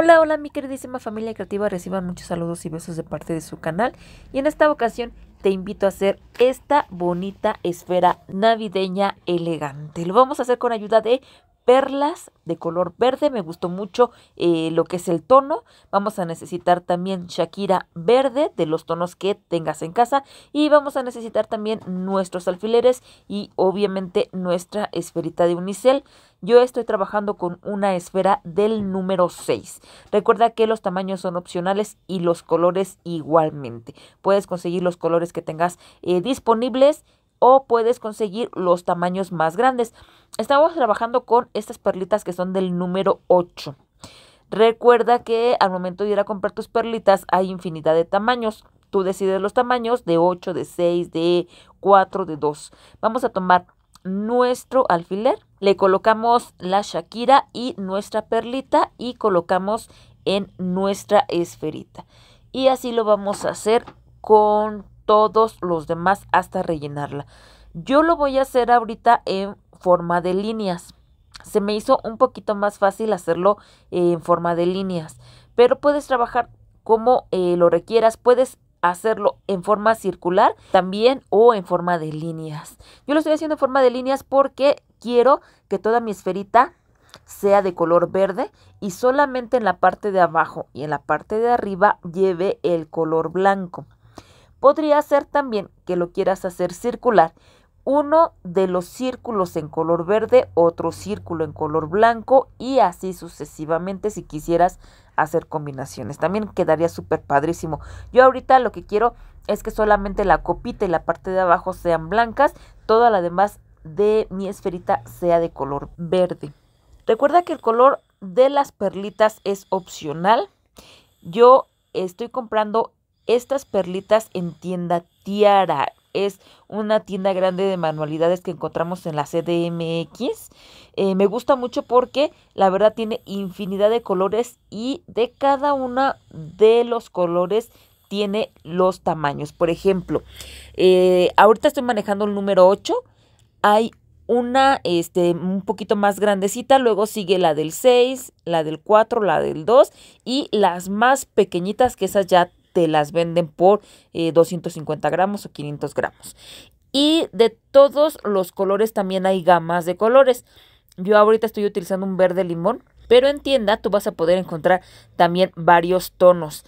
Hola, hola mi queridísima familia creativa, reciban muchos saludos y besos de parte de su canal y en esta ocasión te invito a hacer esta bonita esfera navideña elegante. Lo vamos a hacer con ayuda de perlas de color verde, me gustó mucho eh, lo que es el tono. Vamos a necesitar también Shakira verde de los tonos que tengas en casa y vamos a necesitar también nuestros alfileres y obviamente nuestra esferita de unicel. Yo estoy trabajando con una esfera del número 6. Recuerda que los tamaños son opcionales y los colores igualmente. Puedes conseguir los colores que tengas eh, disponibles o puedes conseguir los tamaños más grandes. Estamos trabajando con estas perlitas que son del número 8. Recuerda que al momento de ir a comprar tus perlitas hay infinidad de tamaños. Tú decides los tamaños de 8, de 6, de 4, de 2. Vamos a tomar nuestro alfiler le colocamos la Shakira y nuestra perlita y colocamos en nuestra esferita. Y así lo vamos a hacer con todos los demás hasta rellenarla. Yo lo voy a hacer ahorita en forma de líneas. Se me hizo un poquito más fácil hacerlo eh, en forma de líneas, pero puedes trabajar como eh, lo requieras, puedes hacerlo en forma circular también o en forma de líneas. Yo lo estoy haciendo en forma de líneas porque quiero que toda mi esferita sea de color verde y solamente en la parte de abajo y en la parte de arriba lleve el color blanco. Podría ser también que lo quieras hacer circular. Uno de los círculos en color verde, otro círculo en color blanco y así sucesivamente si quisieras hacer combinaciones. También quedaría súper padrísimo. Yo ahorita lo que quiero es que solamente la copita y la parte de abajo sean blancas, toda la demás de mi esferita sea de color verde. Recuerda que el color de las perlitas es opcional. Yo estoy comprando estas perlitas en tienda Tiara. Es una tienda grande de manualidades que encontramos en la CDMX. Eh, me gusta mucho porque la verdad tiene infinidad de colores y de cada uno de los colores tiene los tamaños. Por ejemplo, eh, ahorita estoy manejando el número 8 hay una este, un poquito más grandecita, luego sigue la del 6, la del 4, la del 2 y las más pequeñitas que esas ya te las venden por 250 eh, gramos o 500 gramos. Y de todos los colores también hay gamas de colores. Yo ahorita estoy utilizando un verde limón, pero en tienda tú vas a poder encontrar también varios tonos.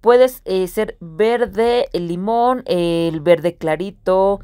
Puedes eh, ser verde, limón, el verde clarito,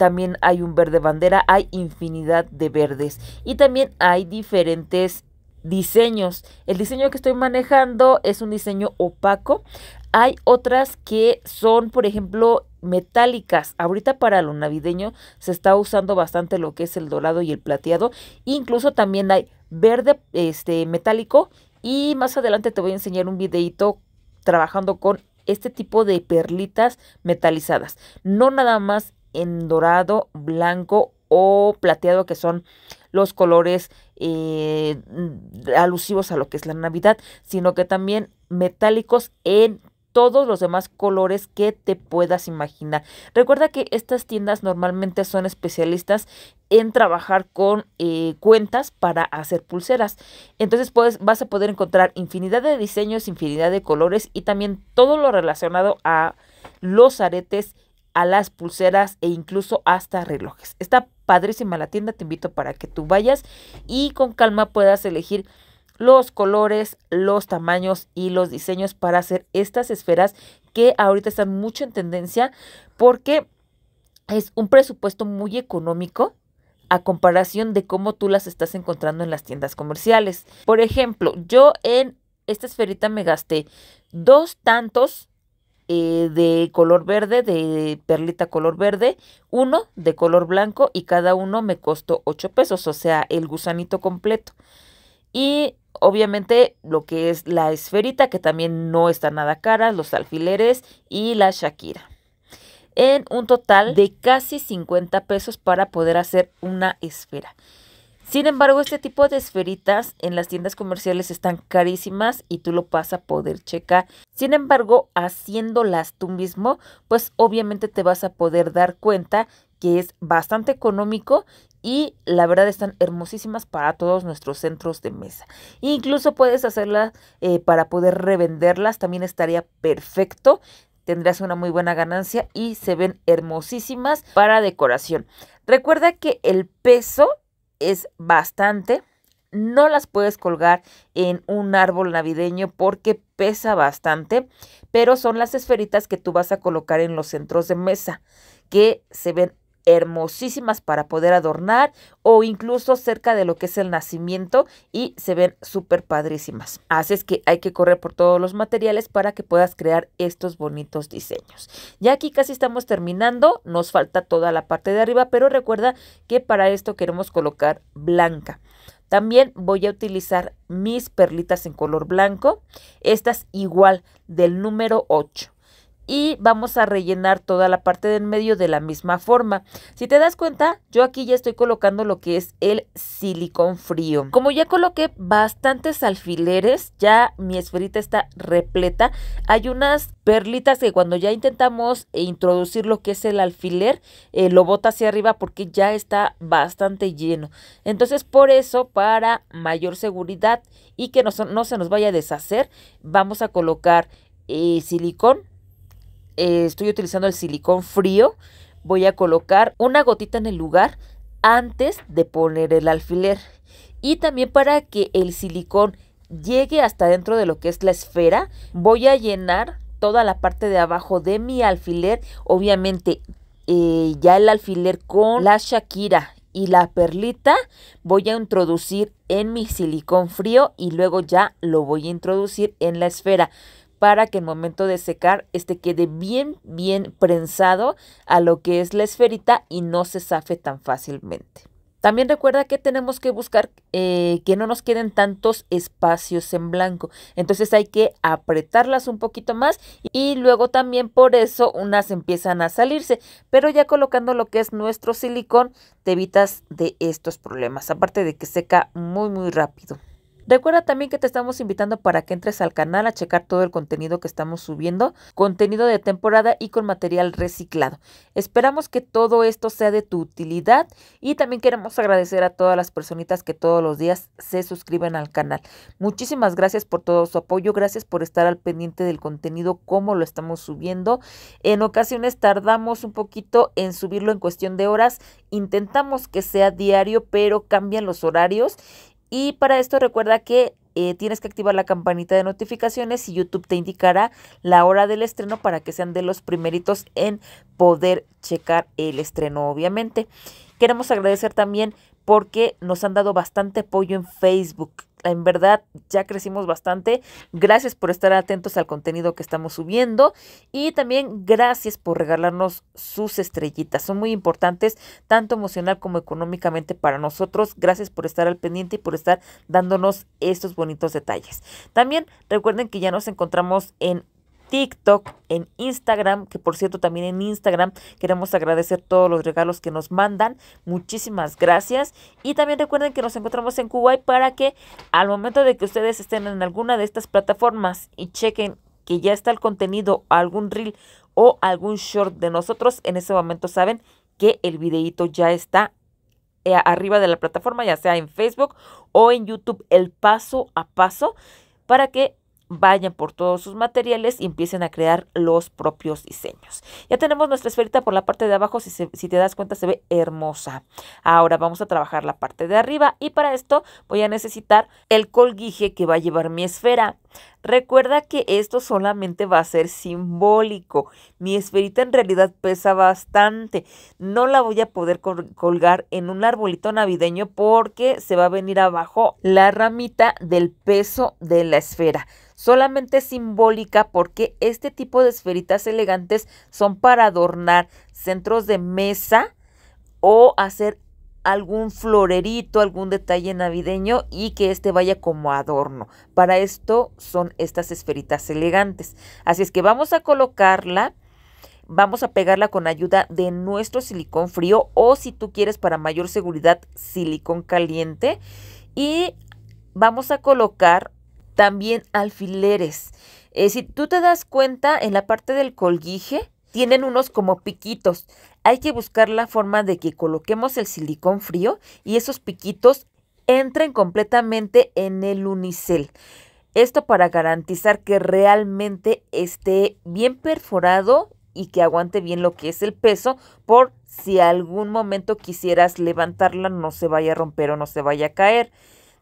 también hay un verde bandera, hay infinidad de verdes y también hay diferentes diseños. El diseño que estoy manejando es un diseño opaco. Hay otras que son, por ejemplo, metálicas. Ahorita para lo navideño se está usando bastante lo que es el dorado y el plateado. Incluso también hay verde este, metálico. Y más adelante te voy a enseñar un videito trabajando con este tipo de perlitas metalizadas. No nada más en dorado, blanco o plateado, que son los colores eh, alusivos a lo que es la Navidad, sino que también metálicos en todos los demás colores que te puedas imaginar. Recuerda que estas tiendas normalmente son especialistas en trabajar con eh, cuentas para hacer pulseras. Entonces pues, vas a poder encontrar infinidad de diseños, infinidad de colores y también todo lo relacionado a los aretes a las pulseras e incluso hasta relojes. Está padrísima la tienda, te invito para que tú vayas y con calma puedas elegir los colores, los tamaños y los diseños para hacer estas esferas que ahorita están mucho en tendencia porque es un presupuesto muy económico a comparación de cómo tú las estás encontrando en las tiendas comerciales. Por ejemplo, yo en esta esferita me gasté dos tantos eh, de color verde, de perlita color verde, uno de color blanco y cada uno me costó 8 pesos, o sea, el gusanito completo. Y obviamente lo que es la esferita, que también no está nada cara, los alfileres y la Shakira. En un total de casi 50 pesos para poder hacer una esfera. Sin embargo, este tipo de esferitas en las tiendas comerciales están carísimas y tú lo vas a poder checar. Sin embargo, haciéndolas tú mismo, pues obviamente te vas a poder dar cuenta que es bastante económico y la verdad están hermosísimas para todos nuestros centros de mesa. Incluso puedes hacerlas eh, para poder revenderlas, también estaría perfecto. Tendrás una muy buena ganancia y se ven hermosísimas para decoración. Recuerda que el peso es bastante. No las puedes colgar en un árbol navideño porque pesa bastante, pero son las esferitas que tú vas a colocar en los centros de mesa que se ven hermosísimas para poder adornar o incluso cerca de lo que es el nacimiento y se ven súper padrísimas. Así es que hay que correr por todos los materiales para que puedas crear estos bonitos diseños. Ya aquí casi estamos terminando, nos falta toda la parte de arriba, pero recuerda que para esto queremos colocar blanca. También voy a utilizar mis perlitas en color blanco, estas igual del número 8 y vamos a rellenar toda la parte del medio de la misma forma. Si te das cuenta, yo aquí ya estoy colocando lo que es el silicón frío. Como ya coloqué bastantes alfileres, ya mi esferita está repleta. Hay unas perlitas que cuando ya intentamos introducir lo que es el alfiler, eh, lo bota hacia arriba porque ya está bastante lleno. Entonces por eso, para mayor seguridad y que no, se nos vaya a deshacer, vamos a colocar eh, silicón eh, estoy utilizando el silicón frío, voy a colocar una gotita en el lugar antes de poner el alfiler. Y también para que el silicón llegue hasta dentro de lo que es la esfera, voy a llenar toda la parte de abajo de mi alfiler, obviamente eh, ya el alfiler con la Shakira y la perlita voy a introducir en mi silicón frío y luego ya lo voy a introducir en la esfera para que el momento de secar este quede bien, bien prensado a lo que es la esferita y no se zafe tan fácilmente. También recuerda que tenemos que buscar eh, que no nos queden tantos espacios en blanco. Entonces hay que apretarlas un poquito más y luego también por eso unas empiezan a salirse. Pero ya colocando lo que es nuestro silicón te evitas de estos problemas. Aparte de que seca muy muy rápido. Recuerda también que te estamos invitando para que entres al canal a checar todo el contenido que estamos subiendo, contenido de temporada y con material reciclado. Esperamos que todo esto sea de tu utilidad y también queremos agradecer a todas las personitas que todos los días se suscriben al canal. Muchísimas gracias por todo su apoyo, gracias por estar al pendiente del contenido, cómo lo estamos subiendo. En ocasiones tardamos un poquito en subirlo en cuestión de horas, intentamos que sea diario, pero cambian los horarios y para esto recuerda que eh, tienes que activar la campanita de notificaciones y YouTube te indicará la hora del estreno para que sean de los primeritos en poder checar el estreno, obviamente. Queremos agradecer también porque nos han dado bastante apoyo en Facebook en verdad ya crecimos bastante. Gracias por estar atentos al contenido que estamos subiendo y también gracias por regalarnos sus estrellitas. Son muy importantes tanto emocional como económicamente para nosotros. Gracias por estar al pendiente y por estar dándonos estos bonitos detalles. También recuerden que ya nos encontramos en TikTok, en Instagram, que por cierto también en Instagram queremos agradecer todos los regalos que nos mandan. Muchísimas gracias. Y también recuerden que nos encontramos en Kuwait para que al momento de que ustedes estén en alguna de estas plataformas y chequen que ya está el contenido, algún reel o algún short de nosotros, en ese momento saben que el videito ya está eh, arriba de la plataforma, ya sea en Facebook o en YouTube, el paso a paso para que vayan por todos sus materiales y empiecen a crear los propios diseños. Ya tenemos nuestra esferita por la parte de abajo, si, te das cuenta se ve hermosa. Ahora vamos a trabajar la parte de arriba y para esto voy a necesitar el colguije que va a llevar mi esfera. Recuerda que esto solamente va a ser simbólico. Mi esferita en realidad pesa bastante. No la voy a poder colgar en un arbolito navideño porque se va a venir abajo la ramita del peso de la esfera solamente simbólica porque este tipo de esferitas elegantes son para adornar centros de mesa o hacer algún florerito, algún detalle navideño y que este vaya como adorno. Para esto son estas esferitas elegantes. Así es que vamos a colocarla vamos a pegarla con ayuda de nuestro silicón frío o si tú quieres para mayor seguridad silicón caliente y vamos a colocar también alfileres. Eh, si tú te das cuenta en la parte del colguije tienen unos como piquitos. Hay que buscar la forma de que coloquemos el silicón frío y esos piquitos entren completamente en el unicel. Esto para garantizar que realmente esté bien perforado y que aguante bien lo que es el peso por si algún momento quisieras levantarla no se vaya a romper o no se vaya a caer.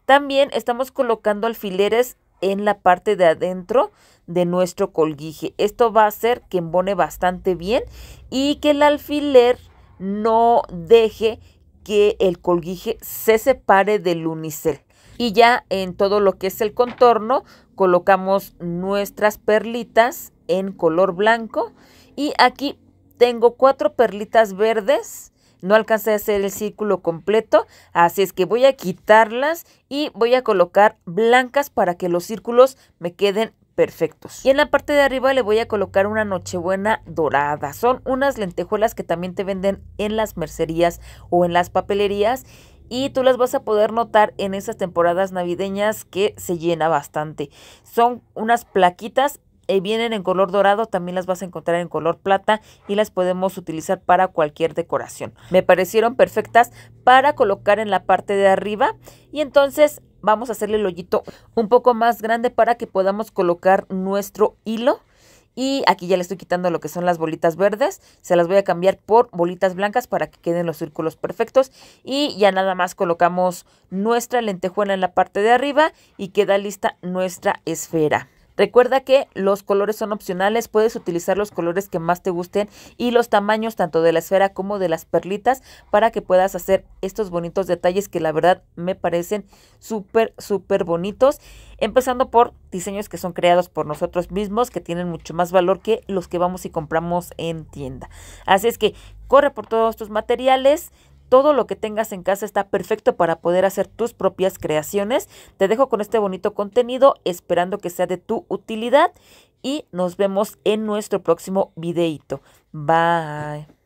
También estamos colocando alfileres en la parte de adentro de nuestro colguije. Esto va a hacer que embone bastante bien y que el alfiler no deje que el colguije se separe del unicel. Y ya en todo lo que es el contorno colocamos nuestras perlitas en color blanco y aquí tengo cuatro perlitas verdes no alcancé a hacer el círculo completo, así es que voy a quitarlas y voy a colocar blancas para que los círculos me queden perfectos. Y en la parte de arriba le voy a colocar una nochebuena dorada. Son unas lentejuelas que también te venden en las mercerías o en las papelerías y tú las vas a poder notar en esas temporadas navideñas que se llena bastante. Son unas plaquitas eh, vienen en color dorado, también las vas a encontrar en color plata y las podemos utilizar para cualquier decoración. Me parecieron perfectas para colocar en la parte de arriba y entonces vamos a hacerle el hoyito un poco más grande para que podamos colocar nuestro hilo. Y aquí ya le estoy quitando lo que son las bolitas verdes. Se las voy a cambiar por bolitas blancas para que queden los círculos perfectos. Y ya nada más colocamos nuestra lentejuela en la parte de arriba y queda lista nuestra esfera. Recuerda que los colores son opcionales, puedes utilizar los colores que más te gusten y los tamaños tanto de la esfera como de las perlitas para que puedas hacer estos bonitos detalles que la verdad me parecen súper, súper bonitos. Empezando por diseños que son creados por nosotros mismos, que tienen mucho más valor que los que vamos y compramos en tienda. Así es que corre por todos tus materiales, todo lo que tengas en casa está perfecto para poder hacer tus propias creaciones. Te dejo con este bonito contenido, esperando que sea de tu utilidad y nos vemos en nuestro próximo videito. Bye.